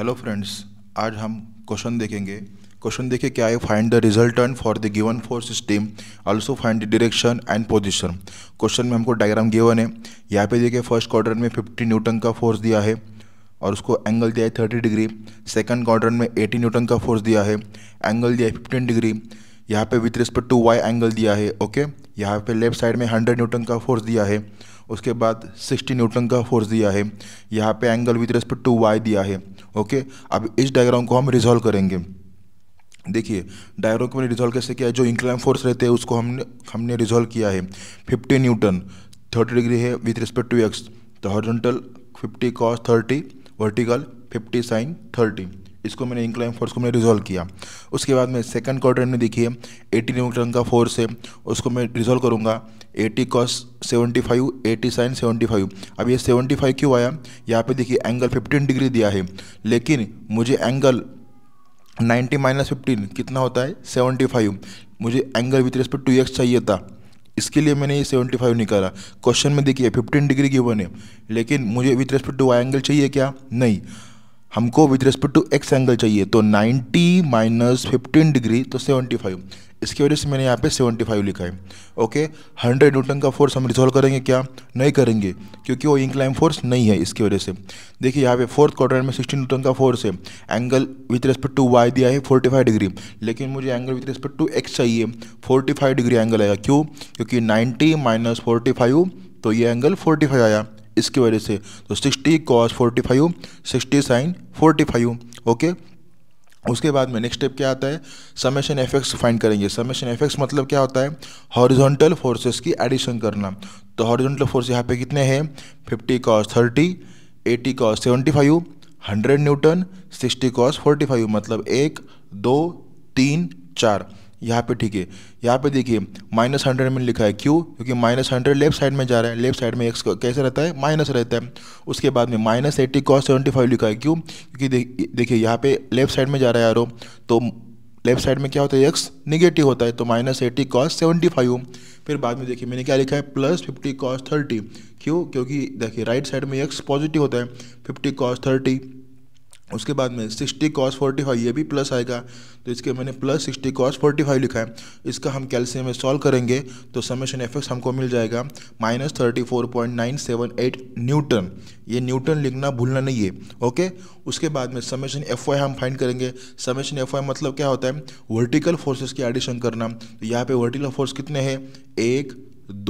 Hello friends आज हम question देखेंगे क्वेश्चन देखिए क्या है find the resultant for the given force system also find the direction and position question में हमको डायग्राम गिवन है यहाँ पे देखिए फर्स्ट क्वार्टर में 50 न्यूटन का फोर्स दिया है और उसको एंगल दिया है 30 डिग्री सेकंड क्वार्टर में 80 न्यूटन का फोर्स दिया है एंगल दिया है 15 डिग्री यहाँ पे with respect to Y angle दिया है ओके यहाँ पे लेफ्ट साइड में हंड्रेड न्यूटन का फोर्स दिया है उसके बाद सिक्सटी न्यूटन का फोर्स दिया है यहाँ पे angle with respect to Y दिया है ओके अब इस डायग्राम को हम रिजोल्व करेंगे देखिए डायग्राम को मैंने रिजोल्व कैसे किया है जो इंक्लाइन फोर्स रहते हैं उसको हमने हमने रिजोल्व किया है फिफ्टी न्यूटन थर्टी डिग्री है विथ रिस्पेक्ट टू एक्स तो horizontal fifty cos thirty vertical fifty sine thirty इसको मैंने इंक्लाइन फोर्स को मैंने रिजॉल्व किया उसके बाद में सेकंड क्वार्टर में देखिए 80 न्यूटन का फोर्स है उसको मैं रिजोल्व करूँगा 80 कॉस 75 80 साइन फाइव अब ये 75 क्यों आया यहाँ पे देखिए एंगल 15 डिग्री दिया है लेकिन मुझे एंगल 90 माइनस फिफ्टीन कितना होता है सेवेंटी मुझे angle with respect to X चाहिए था इसके लिए मैंने ये फाइव निकाला क्वेश्चन में देखिए 15 डिग्री क्यों बने लेकिन मुझे with respect to Y angle चाहिए क्या नहीं हमको with respect to X angle चाहिए तो 90 माइनस फिफ्टीन डिग्री तो 75 इसकी वजह से मैंने यहाँ पे 75 लिखा है ओके 100 न्यूटन का फोर्स हम रिजॉल्व करेंगे क्या नहीं करेंगे क्योंकि वो इंक्लाइन फोर्स नहीं है इसकी वजह से देखिए यहाँ पे फोर्थ क्वार्टर में 60 न्यूटन का फोर्स है angle with respect to Y दिया है फोर्टी डिग्री लेकिन मुझे angle with respect to X चाहिए फोर्टी डिग्री एंगल आएगा क्यों क्योंकि नाइन्टी माइनस तो ये एंगल फोर्टी आया इसकी वजह से तो 60 cos 45 five sixty sine forty five okay उसके बाद में नेक्स्ट स्टेप क्या आता है समेशन एफ फाइंड करेंगे समेशन एफ मतलब क्या होता है हॉरिजॉन्टल फोर्सेस की एडिशन करना तो हॉरिजॉन्टल फोर्स यहाँ पे कितने हैं fifty cos thirty eighty cos seventy five hundred newton sixty cos forty five मतलब एक दो तीन चार यहाँ पे ठीक है यहाँ पे देखिए माइनस हंड्रेड में लिखा है क्यों क्योंकि माइनस हंड्रेड लेफ्ट साइड में जा रहा है लेफ्ट साइड में एक्स कैसे रहता है माइनस रहता है उसके बाद में minus eighty cos seventy five लिखा है क्यों क्योंकि देखिए यहाँ पे लेफ्ट साइड में जा रहा है यारो तो लेफ्ट साइड में क्या होता है एक्स निगेटिव होता है तो minus eighty cos seventy five फिर बाद में देखिए मैंने क्या लिखा है प्लस फिफ्टी कॉस थर्टी क्यों क्योंकि देखिए राइट साइड में एक्स पॉजिटिव होता है फिफ्टी कॉस थर्टी उसके बाद में सिक्सटी कॉस फोर्टी फाइव ये भी प्लस आएगा तो इसके मैंने plus sixty cos forty five लिखा है इसका हम कैल्शियम में सॉल्व करेंगे तो समेशन एफ एक्स हमको मिल जाएगा minus thirty four point nine seven eight newton ये न्यूटन लिखना भूलना नहीं है ओके उसके बाद में समेशन एफ हम फाइंड करेंगे समेशन एफ वाई मतलब क्या होता है वर्टिकल फोर्सेस की एडिशन करना तो यहाँ पर वर्टिकल फोर्स कितने हैं एक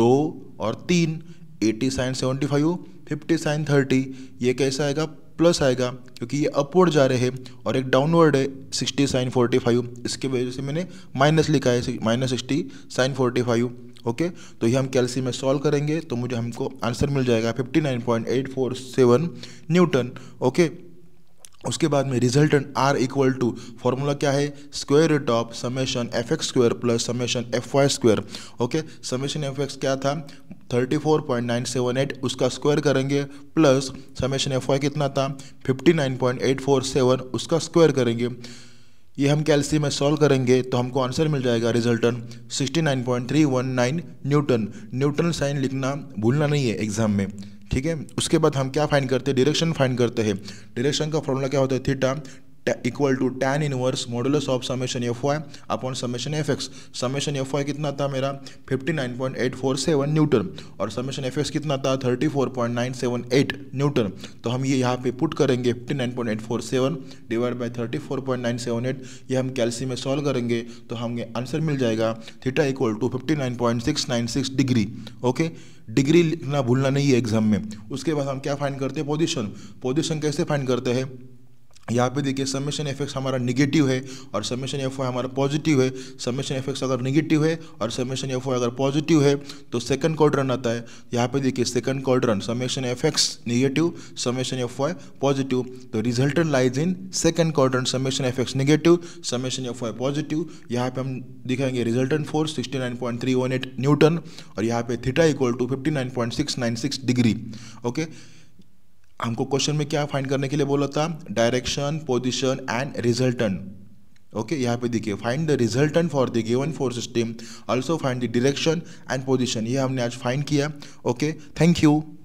दो और तीन eighty sine seventy five fifty sine thirty ये कैसा आएगा प्लस आएगा क्योंकि ये अपवर्ड जा रहे हैं और एक डाउनवर्ड है सिक्सटी साइन फोर्टी फाइव इसकी वजह से मैंने माइनस लिखा है minus sixty sine forty five okay तो ये हम कैलसी में सॉल्व करेंगे तो मुझे हमको आंसर मिल जाएगा fifty nine point eight four seven newton okay उसके बाद में resultant R equal to formula क्या है square root of summation F X square plus summation F Y square okay summation F X क्या था 34.978 उसका स्क्वायर करेंगे प्लस समेशन एफ वाई कितना था 59.847 उसका स्क्वायर करेंगे ये हम कैल्सियम में सॉल्व करेंगे तो हमको आंसर मिल जाएगा रिजल्टन 69.319 न्यूटन न्यूटन साइन लिखना भूलना नहीं है एग्जाम में ठीक है उसके बाद हम क्या फाइंड करते हैं डायरेक्शन फाइंड करते हैं डायरेक्शन का फॉर्मूला क्या होता है theta equal to tan inverse modulus of summation F Y upon summation F X summation F Y कितना था मेरा 59.847 न्यूटन और समेशन एफ एक्स कितना था 34.978 न्यूटन तो हम ये यहाँ पे पुट करेंगे 59.847 डिवाइड बाय 34.978 ये हम कैल्सी में सॉल्व करेंगे तो हमें आंसर मिल जाएगा theta equal to six degree okay degree लिखना भूलना नहीं है एग्जाम में उसके बाद हम क्या फाइंड करते हैं पोजीशन पोजीशन कैसे फाइंड करते हैं यहाँ पे देखिए समेशन एफेक्स हमारा निगेटिव है और समेशन एफ हमारा पॉजिटिव है समेशन एफेक्स अगर निगेटिव है और समेशन एफ अगर पॉजिटिव है तो सेकंड क्वाड्रन आता है यहाँ पे देखिए second quadrant summation F X negative summation F positive तो resultant lies in second quadrant summation F X negative summation F positive यहाँ पे हम दिखाएंगे रिजल्टेंट फोर्स एट न्यूटन और यहाँ पे theta equal to six degree okay okay? हमको क्वेश्चन में क्या फाइंड करने के लिए बोला था direction position and resultant okay यहाँ पे देखिए find the resultant for the given force system also find the direction and position ये हमने आज फाइंड किया ओके थैंक यू